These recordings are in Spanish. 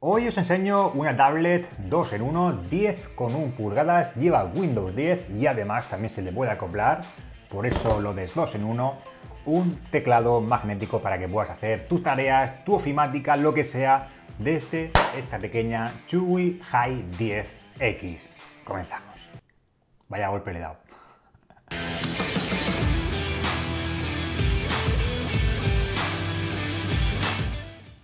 Hoy os enseño una tablet 2 en 1, 10 con 1 pulgadas, lleva Windows 10 y además también se le puede acoplar, por eso lo des 2 en 1, un teclado magnético para que puedas hacer tus tareas, tu ofimática, lo que sea, desde esta pequeña Chewy High 10X. Comenzamos. Vaya golpe le he dado.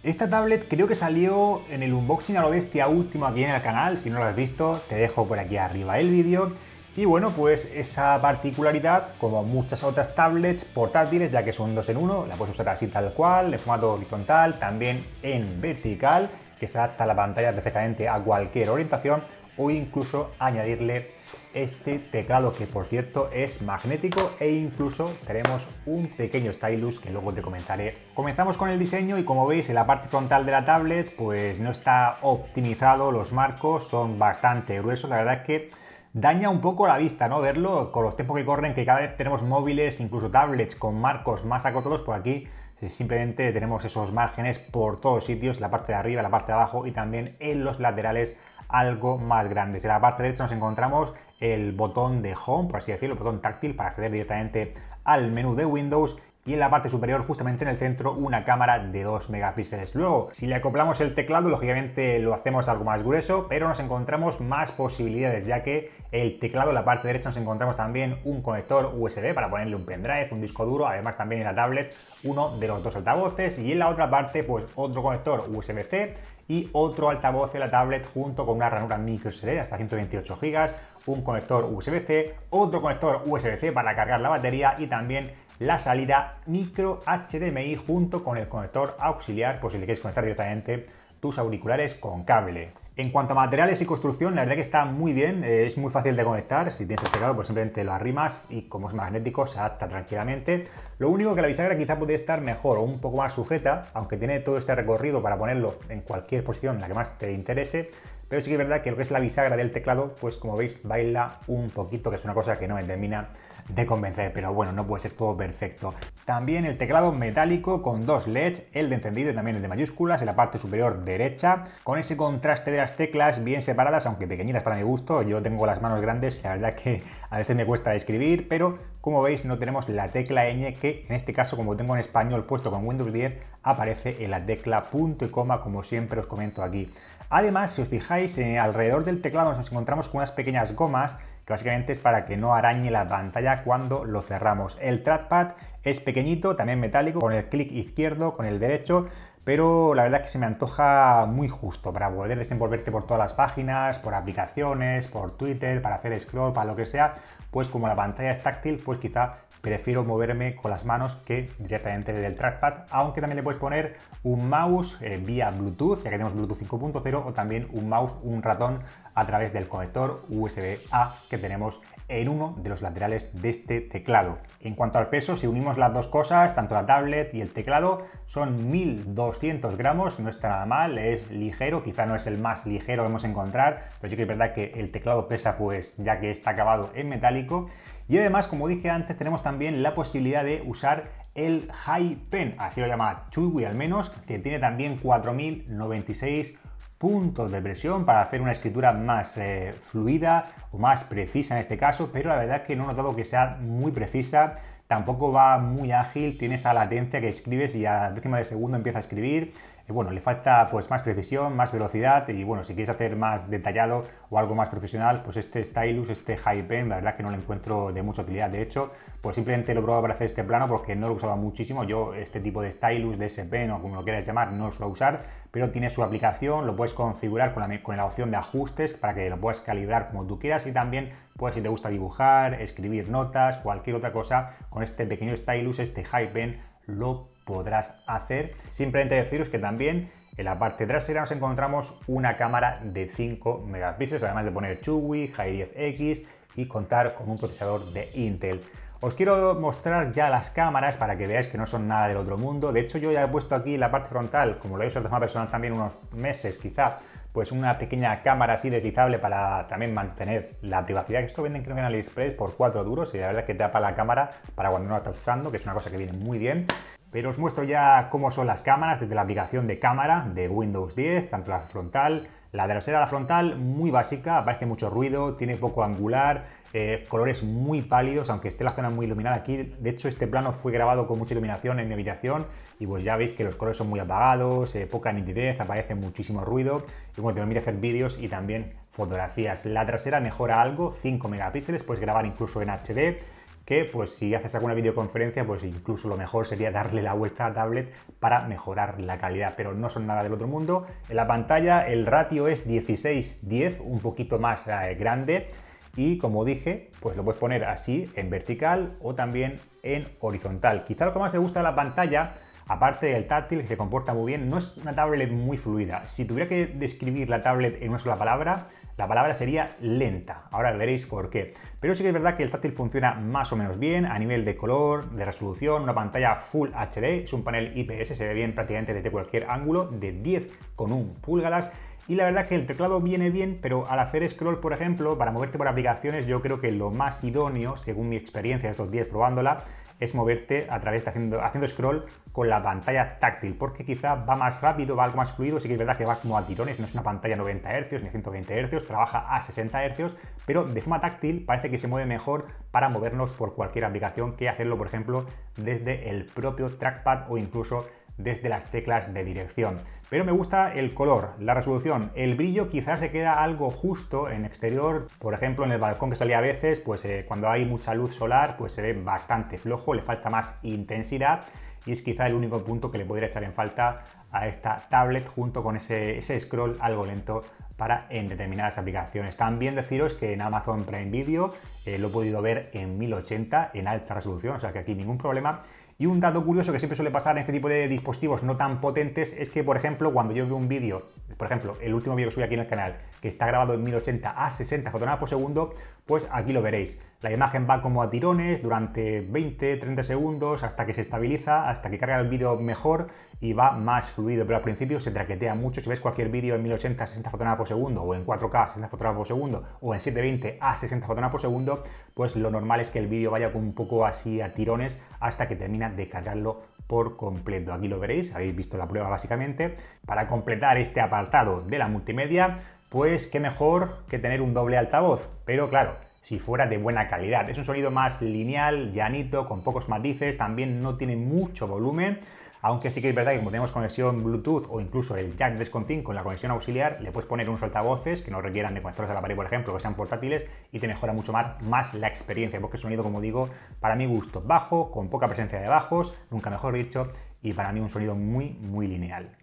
Esta tablet creo que salió en el unboxing a lo bestia último aquí en el canal, si no lo has visto te dejo por aquí arriba el vídeo. Y bueno, pues esa particularidad, como muchas otras tablets portátiles, ya que son dos en uno, la puedes usar así tal cual, en formato horizontal, también en vertical, que se adapta a la pantalla perfectamente a cualquier orientación, o incluso añadirle este teclado que por cierto es magnético e incluso tenemos un pequeño stylus que luego te comentaré. Comenzamos con el diseño y como veis en la parte frontal de la tablet pues no está optimizado, los marcos son bastante gruesos, la verdad es que daña un poco la vista, ¿no? Verlo con los tiempos que corren, que cada vez tenemos móviles, incluso tablets con marcos más acotados, por pues aquí eh, simplemente tenemos esos márgenes por todos sitios, la parte de arriba, la parte de abajo y también en los laterales algo más grande. En la parte derecha nos encontramos el botón de Home, por así decirlo, el botón táctil para acceder directamente al menú de Windows y en la parte superior, justamente en el centro, una cámara de 2 megapíxeles. Luego, si le acoplamos el teclado, lógicamente lo hacemos algo más grueso, pero nos encontramos más posibilidades, ya que el teclado, en la parte derecha, nos encontramos también un conector USB para ponerle un pendrive, un disco duro, además también en la tablet uno de los dos altavoces y en la otra parte, pues otro conector USB-C y otro altavoz de la tablet junto con una ranura micro hasta 128 GB, un conector USB-C, otro conector USB-C para cargar la batería y también la salida micro HDMI junto con el conector auxiliar por si le quieres conectar directamente tus auriculares con cable. En cuanto a materiales y construcción, la verdad que está muy bien, eh, es muy fácil de conectar, si tienes el teclado pues simplemente lo arrimas y como es magnético se adapta tranquilamente. Lo único que la bisagra quizá podría estar mejor o un poco más sujeta, aunque tiene todo este recorrido para ponerlo en cualquier posición la que más te interese, pero sí que es verdad que lo que es la bisagra del teclado, pues como veis baila un poquito, que es una cosa que no me determina de convencer, pero bueno, no puede ser todo perfecto. También el teclado metálico con dos LEDs, el de encendido y también el de mayúsculas en la parte superior derecha, con ese contraste de las teclas bien separadas, aunque pequeñitas para mi gusto, yo tengo las manos grandes y la verdad que a veces me cuesta escribir, pero como veis no tenemos la tecla ñ que en este caso como tengo en español puesto con Windows 10 aparece en la tecla punto y coma como siempre os comento aquí. Además, si os fijáis, eh, alrededor del teclado nos encontramos con unas pequeñas gomas que básicamente es para que no arañe la pantalla cuando lo cerramos. El trackpad es pequeñito, también metálico, con el clic izquierdo, con el derecho, pero la verdad es que se me antoja muy justo para poder desenvolverte por todas las páginas, por aplicaciones, por Twitter, para hacer scroll, para lo que sea, pues como la pantalla es táctil, pues quizá prefiero moverme con las manos que directamente desde el trackpad, aunque también le puedes poner un mouse eh, vía Bluetooth, ya que tenemos Bluetooth 5.0, o también un mouse, un ratón a través del conector USB-A que tenemos en uno de los laterales de este teclado. En cuanto al peso, si unimos las dos cosas, tanto la tablet y el teclado, son 1200 gramos, no está nada mal, es ligero, quizá no es el más ligero que hemos encontrado, pero sí que es verdad que el teclado pesa pues ya que está acabado en metálico. Y además, como dije antes, tenemos también la posibilidad de usar el High Pen, así lo llama Chewy al menos, que tiene también 4096 puntos de presión para hacer una escritura más eh, fluida o más precisa en este caso, pero la verdad es que no he notado que sea muy precisa, tampoco va muy ágil, tiene esa latencia que escribes y a la décima de segundo empieza a escribir bueno, le falta pues más precisión, más velocidad y bueno, si quieres hacer más detallado o algo más profesional, pues este stylus, este high pen, la verdad que no lo encuentro de mucha utilidad. De hecho, pues simplemente lo he probado para hacer este plano porque no lo he usado muchísimo. Yo este tipo de stylus, de ese pen o como lo quieras llamar, no lo suelo usar, pero tiene su aplicación, lo puedes configurar con la, con la opción de ajustes para que lo puedas calibrar como tú quieras y también pues si te gusta dibujar, escribir notas, cualquier otra cosa, con este pequeño stylus, este high pen, lo podrás hacer. Simplemente deciros que también en la parte trasera nos encontramos una cámara de 5 megapíxeles, además de poner Chewy, High 10X y contar con un procesador de Intel. Os quiero mostrar ya las cámaras para que veáis que no son nada del otro mundo. De hecho, yo ya he puesto aquí la parte frontal, como lo he usado de forma personal también unos meses quizá, pues una pequeña cámara así deslizable para también mantener la privacidad. Que esto venden creo que en AliExpress por 4 duros y la verdad es que tapa la cámara para cuando no la estás usando, que es una cosa que viene muy bien. Pero os muestro ya cómo son las cámaras desde la aplicación de cámara de Windows 10, tanto la frontal, la trasera, la frontal, muy básica, aparece mucho ruido, tiene poco angular, eh, colores muy pálidos, aunque esté la zona muy iluminada aquí. De hecho, este plano fue grabado con mucha iluminación en mi habitación y pues ya veis que los colores son muy apagados, eh, poca nitidez, aparece muchísimo ruido y bueno, te permite hacer vídeos y también fotografías. La trasera mejora algo, 5 megapíxeles, puedes grabar incluso en HD que pues si haces alguna videoconferencia, pues incluso lo mejor sería darle la vuelta a tablet para mejorar la calidad, pero no son nada del otro mundo. En la pantalla el ratio es 16-10, un poquito más eh, grande, y como dije, pues lo puedes poner así en vertical o también en horizontal. Quizá lo que más me gusta de la pantalla, aparte del táctil que se comporta muy bien, no es una tablet muy fluida. Si tuviera que describir la tablet en una sola palabra, la palabra sería lenta, ahora veréis por qué. Pero sí que es verdad que el táctil funciona más o menos bien a nivel de color, de resolución, una pantalla Full HD, es un panel IPS, se ve bien prácticamente desde cualquier ángulo, de con 10,1 pulgadas y la verdad que el teclado viene bien, pero al hacer scroll, por ejemplo, para moverte por aplicaciones, yo creo que lo más idóneo, según mi experiencia estos días probándola, es moverte a través de haciendo, haciendo scroll con la pantalla táctil, porque quizá va más rápido, va algo más fluido, sí que es verdad que va como a tirones, no es una pantalla 90 Hz ni 120 Hz, trabaja a 60 Hz, pero de forma táctil parece que se mueve mejor para movernos por cualquier aplicación que hacerlo, por ejemplo, desde el propio trackpad o incluso desde las teclas de dirección. Pero me gusta el color, la resolución, el brillo quizás se queda algo justo en exterior, por ejemplo en el balcón que salía a veces, pues eh, cuando hay mucha luz solar pues se ve bastante flojo, le falta más intensidad y es quizá el único punto que le podría echar en falta a esta tablet junto con ese, scroll algo lento para en determinadas aplicaciones. También deciros que en Amazon Prime Video eh, lo he podido ver en 1080 en alta resolución, o sea que aquí ningún problema y un dato curioso que siempre suele pasar en este tipo de dispositivos no tan potentes es que, por ejemplo, cuando yo veo un vídeo, por ejemplo, el último vídeo que subí aquí en el canal, que está grabado en 1080 a 60 fotogramas por segundo, pues aquí lo veréis. La imagen va como a tirones durante 20-30 segundos hasta que se estabiliza, hasta que carga el vídeo mejor y va más fluido, pero al principio se traquetea mucho. Si ves cualquier vídeo en 1080 a 60 fotogramas por segundo o en 4K a 60 fotogramas por segundo o en 720 a 60 fotogramas por segundo, pues lo normal es que el vídeo vaya un poco así a tirones hasta que termina de cargarlo por completo. Aquí lo veréis, habéis visto la prueba básicamente. Para completar este apartado de la multimedia, pues qué mejor que tener un doble altavoz. Pero claro, si fuera de buena calidad. Es un sonido más lineal, llanito, con pocos matices, también no tiene mucho volumen, aunque sí que es verdad que como tenemos conexión Bluetooth o incluso el jack 3.5 con la conexión auxiliar, le puedes poner unos altavoces que no requieran de de la pared, por ejemplo, que sean portátiles y te mejora mucho más, más la experiencia, porque es un sonido, como digo, para mi gusto, bajo, con poca presencia de bajos, nunca mejor dicho, y para mí un sonido muy, muy lineal.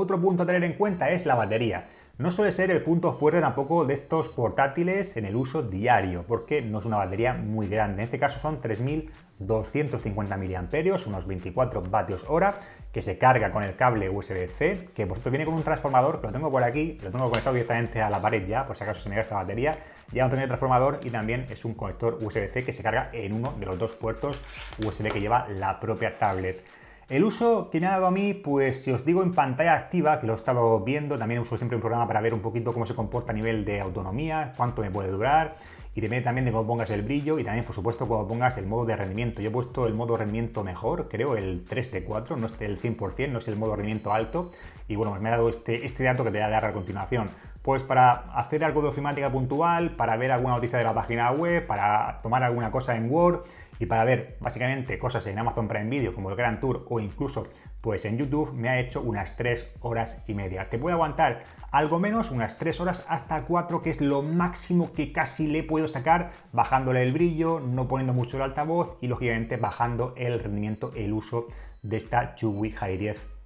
Otro punto a tener en cuenta es la batería. No suele ser el punto fuerte tampoco de estos portátiles en el uso diario, porque no es una batería muy grande. En este caso son 3.250 mAh, unos 24 vatios hora, que se carga con el cable USB-C, que por cierto viene con un transformador, que lo tengo por aquí, lo tengo conectado directamente a la pared ya, por si acaso se me gasta la batería, ya no tengo transformador y también es un conector USB-C que se carga en uno de los dos puertos USB que lleva la propia tablet. El uso que me ha dado a mí, pues si os digo en pantalla activa, que lo he estado viendo, también uso siempre un programa para ver un poquito cómo se comporta a nivel de autonomía, cuánto me puede durar y depende también de cómo pongas el brillo y también, por supuesto, cuando pongas el modo de rendimiento. Yo he puesto el modo rendimiento mejor, creo, el 3 de 4, no es este, el 100%, no es el modo rendimiento alto. Y bueno, pues me ha dado este, este dato que te voy a dar a continuación. Pues para hacer algo de ofimática puntual, para ver alguna noticia de la página web, para tomar alguna cosa en Word y para ver básicamente cosas en Amazon Prime Video como el Gran Tour o incluso pues en YouTube me ha hecho unas 3 horas y media. Te puede aguantar algo menos, unas 3 horas hasta 4 que es lo máximo que casi le puedo sacar bajándole el brillo, no poniendo mucho el altavoz y lógicamente bajando el rendimiento, el uso de esta Chewy High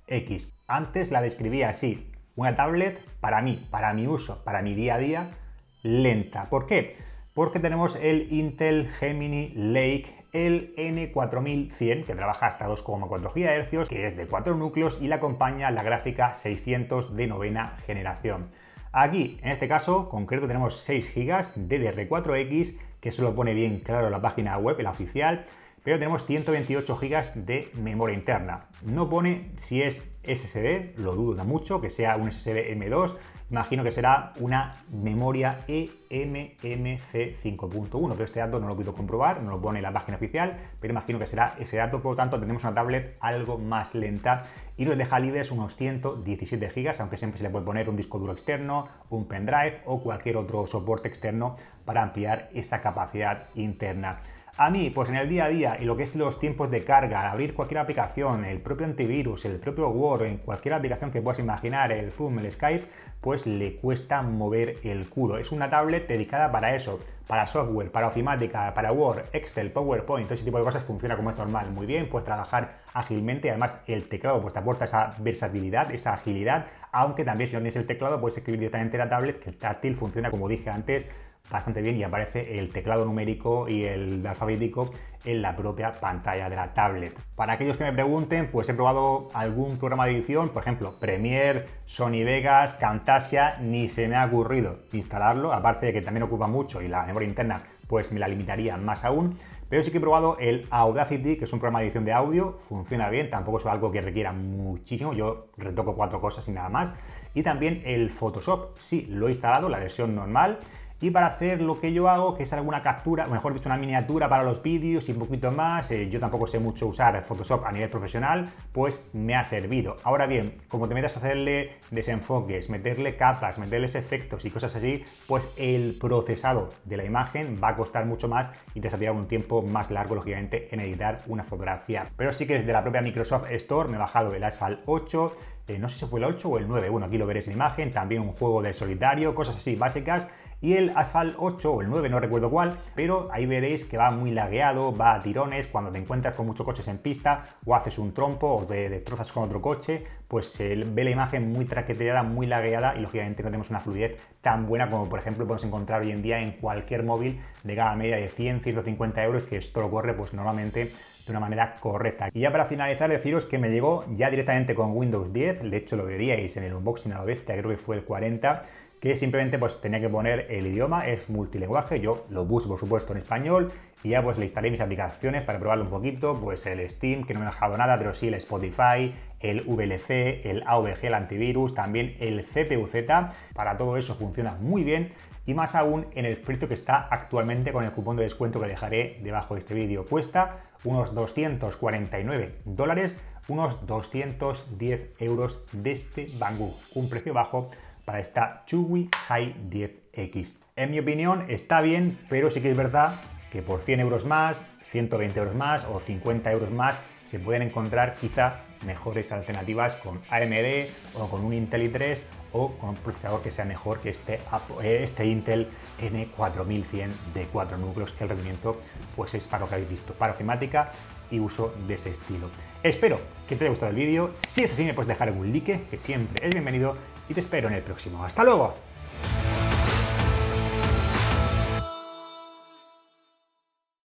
10X. Antes la describía así, una tablet para mí, para mi uso, para mi día a día, lenta. ¿Por qué? Porque tenemos el Intel Gemini Lake el N4100, que trabaja hasta 2,4 GHz, que es de 4 núcleos y la acompaña la gráfica 600 de novena generación. Aquí, en este caso concreto, tenemos 6 GB DDR4X, que eso lo pone bien claro la página web, la oficial, pero tenemos 128 GB de memoria interna. No pone si es SSD, lo duda mucho que sea un SSD M2, imagino que será una memoria EMMC 5.1, pero este dato no lo puedo comprobar, no lo pone la página oficial, pero imagino que será ese dato, por lo tanto tenemos una tablet algo más lenta y nos deja libres unos 117 GB, aunque siempre se le puede poner un disco duro externo, un pendrive o cualquier otro soporte externo para ampliar esa capacidad interna. A mí, pues en el día a día y lo que es los tiempos de carga, al abrir cualquier aplicación, el propio antivirus, el propio Word, en cualquier aplicación que puedas imaginar, el Zoom, el Skype, pues le cuesta mover el culo. Es una tablet dedicada para eso, para software, para ofimática, para Word, Excel, PowerPoint, todo ese tipo de cosas funciona como es normal, muy bien, puedes trabajar ágilmente, además el teclado pues te aporta esa versatilidad, esa agilidad, aunque también si no tienes el teclado puedes escribir directamente en la tablet, que el táctil funciona como dije antes, bastante bien y aparece el teclado numérico y el alfabético en la propia pantalla de la tablet. Para aquellos que me pregunten, pues he probado algún programa de edición, por ejemplo, Premiere, Sony Vegas, Camtasia, ni se me ha ocurrido instalarlo, aparte de que también ocupa mucho y la memoria interna pues me la limitaría más aún, pero sí que he probado el Audacity, que es un programa de edición de audio, funciona bien, tampoco es algo que requiera muchísimo, yo retoco cuatro cosas y nada más, y también el Photoshop, sí, lo he instalado, la versión normal, y para hacer lo que yo hago, que es alguna captura, mejor dicho, una miniatura para los vídeos y un poquito más, eh, yo tampoco sé mucho usar Photoshop a nivel profesional, pues me ha servido. Ahora bien, como te metas a hacerle desenfoques, meterle capas, meterles efectos y cosas así, pues el procesado de la imagen va a costar mucho más y te va a tirar un tiempo más largo, lógicamente, en editar una fotografía. Pero sí que desde la propia Microsoft Store me he bajado el Asphalt 8, eh, no sé si fue el 8 o el 9, bueno, aquí lo veréis en imagen, también un juego de solitario, cosas así básicas y el Asphalt 8 o el 9, no recuerdo cuál, pero ahí veréis que va muy lagueado, va a tirones, cuando te encuentras con muchos coches en pista o haces un trompo o te destrozas con otro coche, pues se ve la imagen muy traqueteada, muy lagueada y lógicamente no tenemos una fluidez tan buena como por ejemplo podemos encontrar hoy en día en cualquier móvil de gama media de 100, 150 euros, que esto lo corre pues normalmente de una manera correcta. Y ya para finalizar, deciros que me llegó ya directamente con Windows 10, de hecho lo veríais en el unboxing a la bestia, creo que fue el 40, que simplemente pues tenía que poner el idioma, es multilingüe yo lo puse por supuesto en español y ya pues le instalé mis aplicaciones para probarlo un poquito, pues el Steam, que no me ha dejado nada, pero sí el Spotify, el VLC, el AVG, el antivirus, también el CPUZ, para todo eso funciona muy bien y más aún en el precio que está actualmente con el cupón de descuento que dejaré debajo de este vídeo. Cuesta unos 249 dólares, unos 210 euros de este Bangu. un precio bajo para esta Chewy High 10X. En mi opinión está bien, pero sí que es verdad que por 100 euros más, 120 euros más o 50 euros más se pueden encontrar quizá mejores alternativas con AMD o con un Intel i3 o con un procesador que sea mejor que este, eh, este Intel N4100 de 4 núcleos, que el rendimiento pues es para lo que habéis visto, para ofimática y uso de ese estilo. Espero que te haya gustado el vídeo, si es así me puedes dejar un like, que siempre es bienvenido, y te espero en el próximo. ¡Hasta luego!